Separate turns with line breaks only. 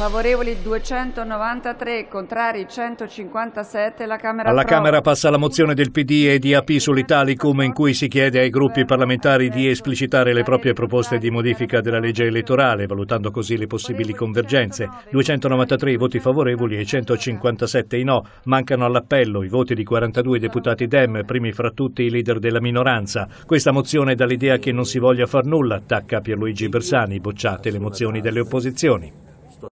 Favorevoli 293, contrari 157. La Camera Alla prova. Camera
passa la mozione del PD e di AP sull'Italicum in cui si chiede ai gruppi parlamentari di esplicitare le proprie proposte di modifica della legge elettorale, valutando così le possibili convergenze. 293 voti favorevoli e 157 i no. Mancano all'appello i voti di 42 deputati Dem, primi fra tutti i leader della minoranza. Questa mozione dà l'idea che non si voglia far nulla, attacca Pierluigi Bersani, bocciate le mozioni delle opposizioni.